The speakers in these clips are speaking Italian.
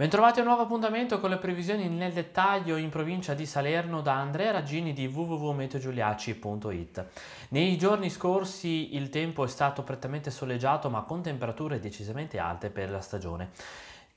Bentrovati a un nuovo appuntamento con le previsioni nel dettaglio in provincia di Salerno da Andrea Raggini di www.meteogiuliaci.it. Nei giorni scorsi il tempo è stato prettamente soleggiato ma con temperature decisamente alte per la stagione.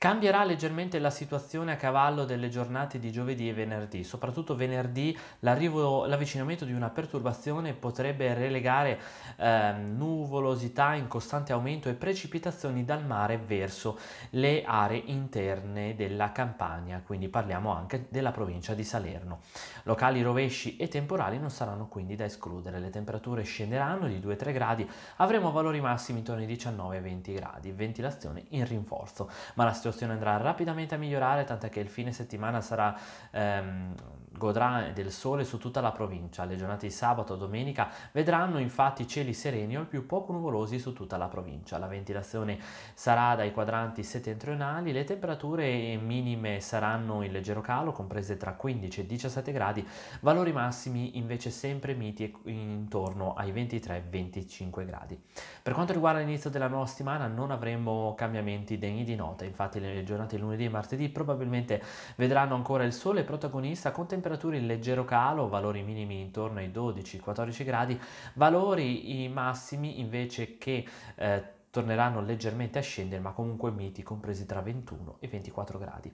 Cambierà leggermente la situazione a cavallo delle giornate di giovedì e venerdì, soprattutto venerdì l'avvicinamento di una perturbazione potrebbe relegare eh, nuvolosità in costante aumento e precipitazioni dal mare verso le aree interne della campagna, quindi parliamo anche della provincia di Salerno. Locali rovesci e temporali non saranno quindi da escludere, le temperature scenderanno di 2-3 gradi, avremo valori massimi intorno ai 19-20 gradi, ventilazione in rinforzo, ma la situazione situazione andrà rapidamente a migliorare, tanto che il fine settimana sarà, ehm, godrà del sole su tutta la provincia. Le giornate di sabato e domenica vedranno infatti cieli sereni o il più poco nuvolosi su tutta la provincia. La ventilazione sarà dai quadranti settentrionali, le temperature minime saranno in leggero calo, comprese tra 15 e 17 gradi, valori massimi invece sempre miti intorno ai 23-25 gradi. Per quanto riguarda l'inizio della nuova settimana non avremo cambiamenti degni di nota, infatti le giornate lunedì e martedì probabilmente vedranno ancora il sole protagonista con temperature in leggero calo, valori minimi intorno ai 12-14 gradi, valori massimi invece che eh, torneranno leggermente a scendere ma comunque miti compresi tra 21 e 24 gradi.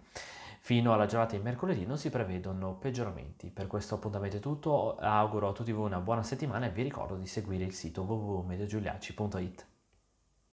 Fino alla giornata di mercoledì non si prevedono peggioramenti. Per questo appuntamento è tutto, auguro a tutti voi una buona settimana e vi ricordo di seguire il sito www.mediogiuliaci.it.